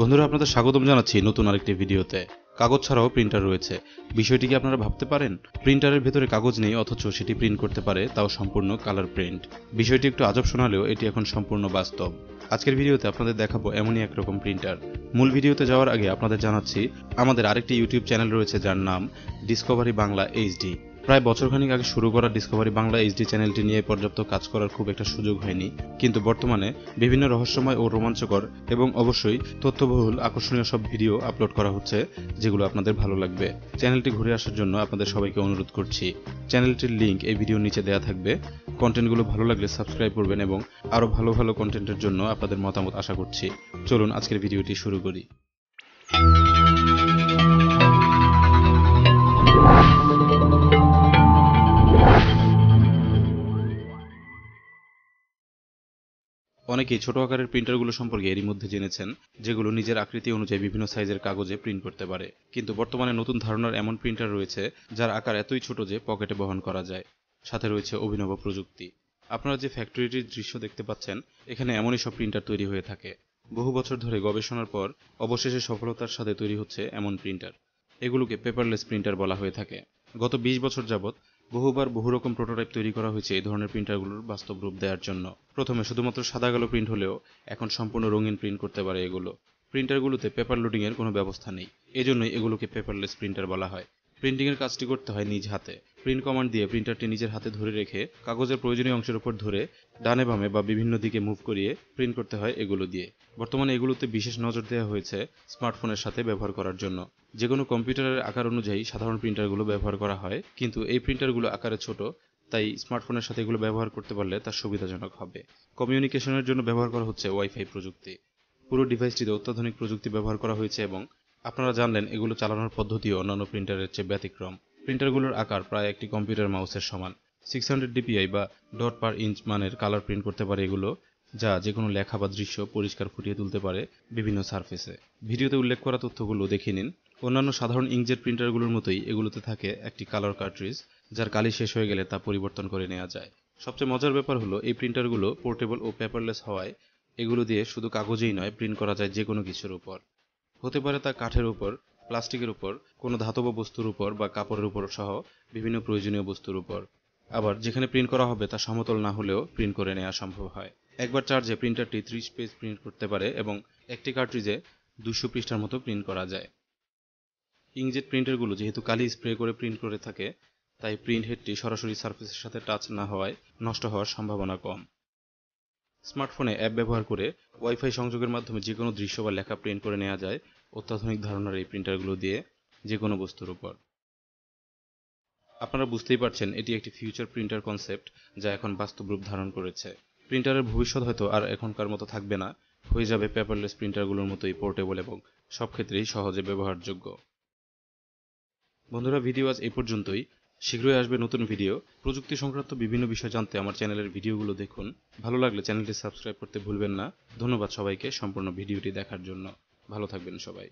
বন্ধুরা আপনাদের স্বাগতম জানাচ্ছি নতুন আরেকটি ভিডিওতে কাগজ ছাড়াও প্রিন্টার রয়েছে বিষয়টি কি আপনারা ভাবতে পারেন প্রিন্টারের ভেতরে কাগজ নেই অথচ সেটি প্রিন্ট করতে পারে তাও সম্পূর্ণ কালার প্রিন্ট বিষয়টি একটু আজব শোনালেও এটি এখন সম্পূর্ণ বাস্তব আজকের ভিডিওতে আপনাদের দেখাবো এমনই একরকম প্রিন্টার মূল ভিডিওতে যাওয়ার আগে আপনাদের জানাচ্ছি আমাদের আরেকটি ইউটিউব চ্যানেল রয়েছে যার নাম ডিসকভারি বাংলা এইচডি প্রায় বছরখানিক আগে শুরু করা ডিসকভারি বাংলা এইচডি চ্যানেলটি নিয়ে পর্যাপ্ত কাজ করার খুব একটা সুযোগ হয়নি কিন্তু বর্তমানে বিভিন্ন রহস্যময় ও রোমাঞ্চকর এবং অবশ্যই তথ্যবহুল আকর্ষণীয় সব ভিডিও আপলোড করা হচ্ছে যেগুলো আপনাদের ভালো লাগবে চ্যানেলটি ঘুরে আসার জন্য আপনাদের সবাইকে অনুরোধ করছি চ্যানেলটির লিঙ্ক এই ভিডিও নিচে দেওয়া থাকবে কন্টেন্টগুলো ভালো লাগলে সাবস্ক্রাইব করবেন এবং আরও ভালো ভালো কন্টেন্টের জন্য আপনাদের মতামত আশা করছি চলুন আজকের ভিডিওটি শুরু করি অনেকেই ছোট আকারের প্রিন্টারগুলো সম্পর্কে এরই মধ্যে জেনেছেন যেগুলো নিজের আকৃতি অনুযায়ী বিভিন্ন সাইজের কাগজে প্রিন্ট করতে পারে কিন্তু বর্তমানে নতুন ধারণার এমন প্রিন্টার রয়েছে যার আকার এতই ছোট যে পকেটে বহন করা যায় সাথে রয়েছে অভিনব প্রযুক্তি আপনারা যে ফ্যাক্টরিটির দৃশ্য দেখতে পাচ্ছেন এখানে এমনই সব প্রিন্টার তৈরি হয়ে থাকে বহু বছর ধরে গবেষণার পর অবশেষে সফলতার সাথে তৈরি হচ্ছে এমন প্রিন্টার এগুলোকে পেপারলেস প্রিন্টার বলা হয়ে থাকে গত ২০ বছর যাবত বহুবার বহু রকম প্রোটোটাইপ তৈরি করা হয়েছে এই ধরনের প্রিন্টারগুলোর বাস্তব রূপ দেওয়ার জন্য প্রথমে শুধুমাত্র সাদা কালো প্রিন্ট হলেও এখন সম্পূর্ণ রঙিন প্রিন্ট করতে পারে এগুলো প্রিন্টারগুলোতে পেপার লোডিংয়ের কোনো ব্যবস্থা নেই এজন্যই এগুলোকে পেপারলেস প্রিন্টার বলা হয় প্রিন্টিংয়ের কাজটি করতে হয় নিজ হাতে প্রিন্ট কমান্ড দিয়ে প্রিন্টারটি নিজের হাতে ধরে রেখে কাগজের প্রয়োজনীয় অংশের উপর ধরে ডানে বামে বা বিভিন্ন দিকে মুভ করিয়ে প্রিন্ট করতে হয় এগুলো দিয়ে বর্তমানে এগুলোতে বিশেষ নজর দেওয়া হয়েছে স্মার্টফোনের সাথে ব্যবহার করার জন্য যে কোনো কম্পিউটারের আকার অনুযায়ী সাধারণ প্রিন্টারগুলো ব্যবহার করা হয় কিন্তু এই প্রিন্টারগুলো আকারে ছোট তাই স্মার্টফোনের সাথে এগুলো ব্যবহার করতে পারলে তার সুবিধাজনক হবে কমিউনিকেশনের জন্য ব্যবহার করা হচ্ছে ওয়াইফাই প্রযুক্তি পুরো ডিভাইসটিতে অত্যাধুনিক প্রযুক্তি ব্যবহার করা হয়েছে এবং আপনারা জানলেন এগুলো চালানোর পদ্ধতি অন্যান্য প্রিন্টারের চেয়ে ব্যতিক্রম প্রিন্টারগুলোর আকার প্রায় একটি কম্পিউটার মাউসের সমান সিক্স হান্ড্রেড ডিপিআই বা ডট পার ইঞ্চ মানের কালার প্রিন্ট করতে পারে এগুলো যা যে কোনো লেখা বা দৃশ্য পরিষ্কার ফুটিয়ে তুলতে পারে বিভিন্ন সার্ফেসে ভিডিওতে উল্লেখ করা তথ্যগুলো দেখে নিন অন্যান্য সাধারণ ইঞ্জের প্রিন্টারগুলোর মতোই এগুলোতে থাকে একটি কালার কার্ট্রিজ যার কালি শেষ হয়ে গেলে তা পরিবর্তন করে নেওয়া যায় সবচেয়ে মজার ব্যাপার হলো এই প্রিন্টারগুলো পোর্টেবল ও পেপারলেস হওয়ায় এগুলো দিয়ে শুধু কাগজেই নয় প্রিন্ট করা যায় যে কোনো কিছুর উপর হতে পারে তা কাঠের উপর প্লাস্টিকের উপর কোনো ধাতব বস্তুর উপর বা কাপড়ের উপর সহ বিভিন্ন প্রয়োজনীয় বস্তুর উপর আবার যেখানে প্রিন্ট করা হবে তা সমতল না হলেও প্রিন্ট করে নেওয়া সম্ভব হয় একবার চার্জে প্রিন্টারটি ত্রিশ পেজ প্রিন্ট করতে পারে এবং একটি কার্ট্রিজে দুশো পৃষ্ঠার মতো প্রিন্ট করা যায় ইংজেট প্রিন্টারগুলো যেহেতু কালি স্প্রে করে প্রিন্ট করে থাকে তাই প্রিন্ট হেডটি সরাসরি সার্ফেসের সাথে টাচ না হওয়ায় নষ্ট হওয়ার সম্ভাবনা কম স্মার্টফোনে অ্যাপ ব্যবহার করে ওয়াইফাই সংযোগের মাধ্যমে যে কোনো দৃশ্য বা লেখা প্রিন্ট করে নেওয়া যায় অত্যাধুনিক ধারণার এই প্রিন্টারগুলো দিয়ে যে কোনো বস্তুর উপর আপনারা বুঝতেই পারছেন এটি একটি ফিউচার প্রিন্টার কনসেপ্ট যা এখন বাস্তব রূপ ধারণ করেছে প্রিন্টারের ভবিষ্যৎ হয়তো আর এখনকার মতো থাকবে না হয়ে যাবে পেপারলেস প্রিন্টারগুলোর মতোই পোর্টেবল এবং সব ক্ষেত্রেই সহজে ব্যবহারযোগ্য বন্ধুরা ভিডিও আজ এই পর্যন্তই শীঘ্রই আসবে নতুন ভিডিও প্রযুক্তি সংক্রান্ত বিভিন্ন বিষয় জানতে আমার চ্যানেলের ভিডিওগুলো দেখুন ভালো লাগলে চ্যানেলটি সাবস্ক্রাইব করতে ভুলবেন না ধন্যবাদ সবাইকে সম্পূর্ণ ভিডিওটি দেখার জন্য ভালো থাকবেন সবাই